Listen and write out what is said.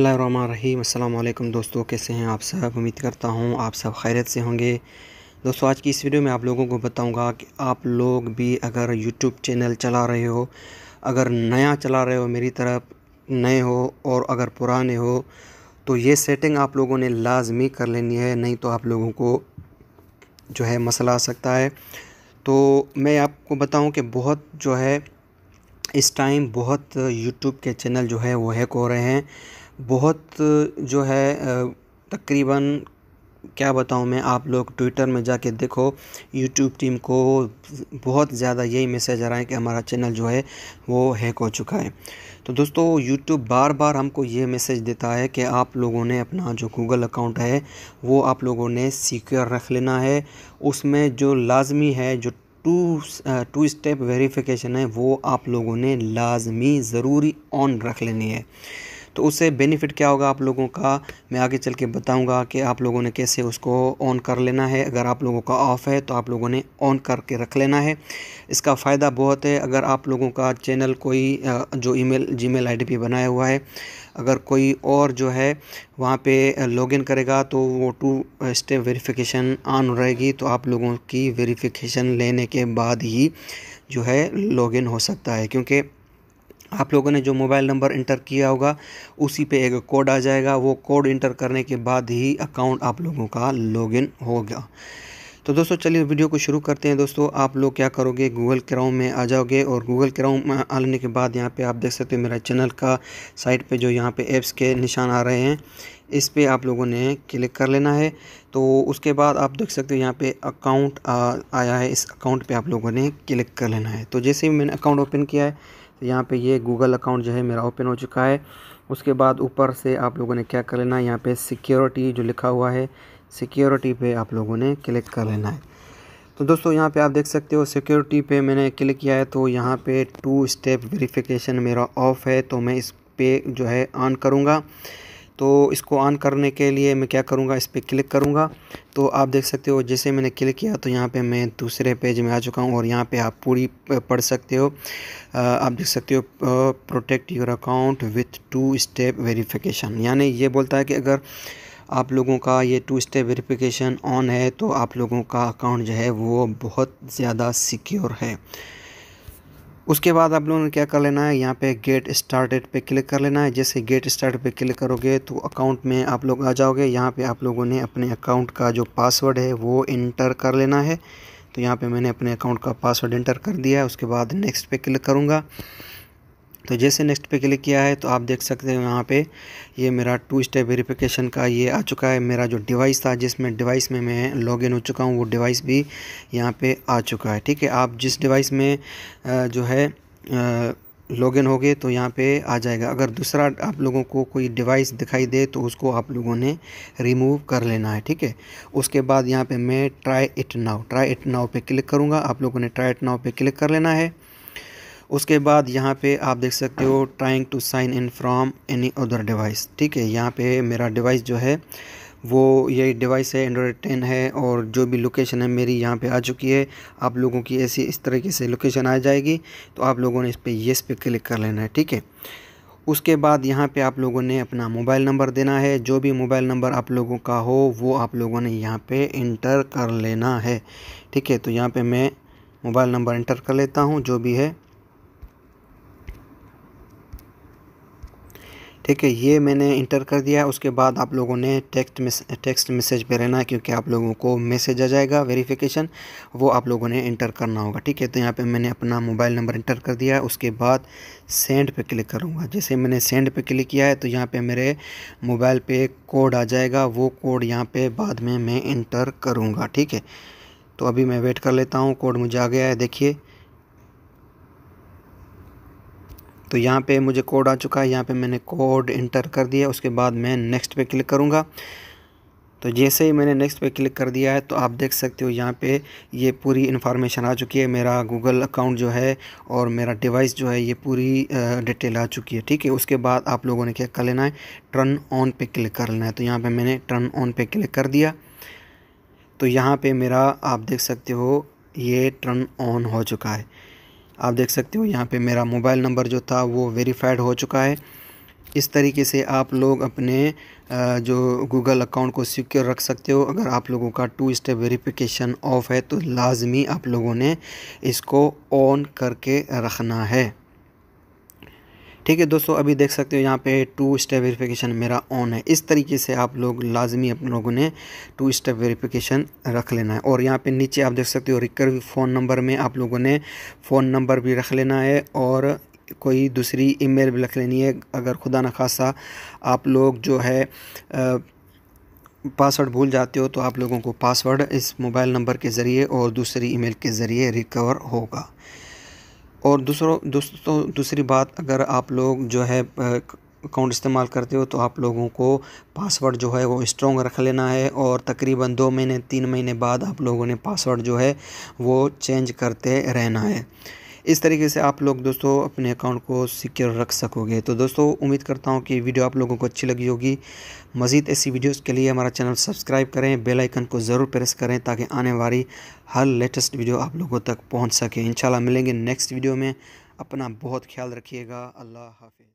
अस्सलाम वालेकुम दोस्तों कैसे हैं आप सब उम्मीद करता हूँ आप सब खैरत से होंगे दोस्तों आज की इस वीडियो में आप लोगों को बताऊंगा कि आप लोग भी अगर यूट्यूब चैनल चला रहे हो अगर नया चला रहे हो मेरी तरफ नए हो और अगर पुराने हो तो ये सेटिंग आप लोगों ने लाजमी कर लेनी है नहीं तो आप लोगों को जो है मसला आ सकता है तो मैं आपको बताऊँ कि बहुत जो है इस टाइम बहुत यूट्यूब के चैनल जो है वो हैक हो रहे हैं बहुत जो है तकरीबन क्या बताऊँ मैं आप लोग ट्विटर में जाके देखो यूट्यूब टीम को बहुत ज़्यादा यही मैसेज आ रहा है कि हमारा चैनल जो है वो हैक हो चुका है तो दोस्तों यूट्यूब बार बार हमको ये मैसेज देता है कि आप लोगों ने अपना जो गूगल अकाउंट है वो आप लोगों ने सिक्योर रख लेना है उसमें जो लाजमी है जो टू टू स्टेप वेरीफिकेशन है वो आप लोगों ने लाजमी ज़रूरी ऑन रख लेनी है तो उससे बेनिफिट क्या होगा आप लोगों का मैं आगे चल के बताऊँगा कि आप लोगों ने कैसे उसको ऑन कर लेना है अगर आप लोगों का ऑफ़ है तो आप लोगों ने ऑन करके रख लेना है इसका फ़ायदा बहुत है अगर आप लोगों का चैनल कोई जो ई मेल जी मेल बनाया हुआ है अगर कोई और जो है वहाँ पे लॉगिन करेगा तो वो टू स्टेप वेरिफिकेशन ऑन रहेगी तो आप लोगों की वेरिफिकेशन लेने के बाद ही जो है लॉगिन हो सकता है क्योंकि आप लोगों ने जो मोबाइल नंबर इंटर किया होगा उसी पे एक कोड आ जाएगा वो कोड इंटर करने के बाद ही अकाउंट आप लोगों का लॉगिन होगा तो दोस्तों चलिए वीडियो को शुरू करते हैं दोस्तों आप लोग क्या करोगे गूगल क्राउम में आ जाओगे और गूगल क्राउम में आने के बाद यहाँ पे आप देख सकते हो मेरा चैनल का साइट पे जो यहाँ पे ऐप्स के निशान आ रहे हैं इस पर आप लोगों ने क्लिक कर लेना है तो उसके बाद आप देख सकते हो यहाँ पे अकाउंट आ, आया है इस अकाउंट पर आप लोगों ने क्लिक कर लेना है तो जैसे ही मैंने अकाउंट ओपन किया है तो यहाँ पे ये गूगल अकाउंट जो है मेरा ओपन हो चुका है उसके बाद ऊपर से आप लोगों ने क्या कर लेना है यहाँ पे सिक्योरिटी जो लिखा हुआ है सिक्योरिटी पे आप लोगों ने क्लिक कर लेना है तो दोस्तों यहाँ पे आप देख सकते हो सिक्योरिटी पे मैंने क्लिक किया है तो यहाँ पे टू स्टेप वेरिफिकेशन मेरा ऑफ़ है तो मैं इस पे जो है ऑन करूँगा तो इसको ऑन करने के लिए मैं क्या करूँगा इस पर क्लिक करूँगा तो आप देख सकते हो जैसे मैंने क्लिक किया तो यहाँ पे मैं दूसरे पेज में आ चुका हूँ और यहाँ पे आप पूरी पढ़ सकते हो आप देख सकते हो protect your account with two step verification यानी ये बोलता है कि अगर आप लोगों का ये टू स्टेप वेरीफिकेशन ऑन है तो आप लोगों का अकाउंट जो है वो बहुत ज़्यादा सिक्योर है उसके बाद आप लोगों ने क्या कर लेना है यहाँ पे गेट स्टार्टेड पे क्लिक कर लेना है जैसे गेट स्टार्ट पे क्लिक करोगे तो अकाउंट में आप लोग आ जाओगे यहाँ पे आप लोगों ने अपने अकाउंट का जो पासवर्ड है वो इंटर कर लेना है तो यहाँ पे मैंने अपने अकाउंट का पासवर्ड इंटर कर दिया है उसके बाद नेक्स्ट पे क्लिक करूँगा तो जैसे नेक्स्ट पे क्लिक किया है तो आप देख सकते हैं यहाँ पे ये मेरा टू स्टेप वेरिफिकेशन का ये आ चुका है मेरा जो डिवाइस था जिसमें डिवाइस में मैं लॉगिन हो चुका हूँ वो डिवाइस भी यहाँ पे आ चुका है ठीक है आप जिस डिवाइस में जो है लॉगिन हो गए तो यहाँ पे आ जाएगा अगर दूसरा आप लोगों को कोई डिवाइस दिखाई दे तो उसको आप लोगों ने रिमूव कर लेना है ठीक है उसके बाद यहाँ पे मैं try it now try it now पे क्लिक करूँगा आप लोगों ने ट्राई इट नाउ पे क्लिक कर लेना है उसके बाद यहाँ पे आप देख सकते हो trying to sign in from any other device ठीक है यहाँ पे मेरा डिवाइस जो है वो ये डिवाइस है एंड्रॉयड टेन है और जो भी लोकेशन है मेरी यहाँ पे आ चुकी है आप लोगों की ऐसी इस तरीके से लोकेशन आ जाएगी तो आप लोगों ने इस पर येस पे क्लिक कर लेना है ठीक है उसके बाद यहाँ पे आप लोगों ने अपना मोबाइल नंबर देना है जो भी मोबाइल नंबर आप लोगों का हो वो आप लोगों ने यहाँ पे इंटर कर लेना है ठीक है तो यहाँ पे मैं मोबाइल नंबर इंटर कर लेता हूँ जो भी है ठीक है ये मैंने इंटर कर दिया उसके बाद आप लोगों ने टेक्स्ट मिस, टेक्स्ट मैसेज पे रहना है क्योंकि आप लोगों को मैसेज आ जाएगा वेरिफिकेशन वो आप लोगों ने इंटर करना होगा ठीक है तो यहाँ पे मैंने अपना मोबाइल नंबर इंटर कर दिया उसके बाद सेंड पे क्लिक करूँगा जैसे मैंने सेंड पे क्लिक किया है तो यहाँ पर मेरे मोबाइल पर कोड आ जाएगा वो कोड यहाँ पर बाद में मैं इंटर करूँगा ठीक है तो अभी मैं वेट कर लेता हूँ कोड मुझे आ गया है देखिए तो यहाँ पे मुझे कोड आ चुका है यहाँ पे मैंने कोड इंटर कर दिया उसके बाद मैं नेक्स्ट पे क्लिक करूँगा तो जैसे ही मैंने नेक्स्ट पे क्लिक कर दिया है तो आप देख सकते हो यहाँ पे ये पूरी इन्फॉर्मेशन आ चुकी है मेरा गूगल अकाउंट जो है और मेरा डिवाइस जो है ये पूरी डिटेल आ चुकी है ठीक है उसके बाद आप लोगों ने क्या कर लेना है टर्न ऑन पे क्लिक कर लेना है तो यहाँ पे मैंने टर्न ऑन पे क्लिक कर दिया तो यहाँ पर मेरा आप देख सकते हो ये टर्न ऑन हो चुका है आप देख सकते हो यहाँ पे मेरा मोबाइल नंबर जो था वो वेरीफाइड हो चुका है इस तरीके से आप लोग अपने जो गूगल अकाउंट को सिक्योर रख सकते हो अगर आप लोगों का टू स्टेप वेरिफिकेशन ऑफ है तो लाजमी आप लोगों ने इसको ऑन करके रखना है ठीक है दोस्तों अभी देख सकते हो यहाँ पे टू स्टेप वेरिफिकेशन मेरा ऑन है इस तरीके से आप लोग लाजमी अपने लोगों ने टू स्टेप वेरिफिकेशन रख लेना है और यहाँ पे नीचे आप देख सकते हो रिकर्व फ़ोन नंबर में आप लोगों ने फ़ोन नंबर भी रख लेना है और कोई दूसरी ईमेल भी रख लेनी है अगर खुदा न खासा आप लोग जो है आ, पासवर्ड भूल जाते हो तो आप लोगों को पासवर्ड इस मोबाइल नंबर के ज़रिए और दूसरी ईमेल के ज़रिए रिकवर होगा और दूसरों दोस्तों दूसरी बात अगर आप लोग जो है अकाउंट इस्तेमाल करते हो तो आप लोगों को पासवर्ड जो है वो स्ट्रॉन्ग रख लेना है और तकरीबन दो महीने तीन महीने बाद आप लोगों ने पासवर्ड जो है वो चेंज करते रहना है इस तरीके से आप लोग दोस्तों अपने अकाउंट को सिक्योर रख सकोगे तो दोस्तों उम्मीद करता हूँ कि वीडियो आप लोगों को अच्छी लगी होगी मज़ीद ऐसी वीडियोज़ के लिए हमारा चैनल सब्सक्राइब करें बेलाइकन को ज़रूर प्रेस करें ताकि आने वाली हर लेटेस्ट वीडियो आप लोगों तक पहुँच सके इन मिलेंगे नेक्स्ट वीडियो में अपना बहुत ख्याल रखिएगा अल्लाह हाफिज़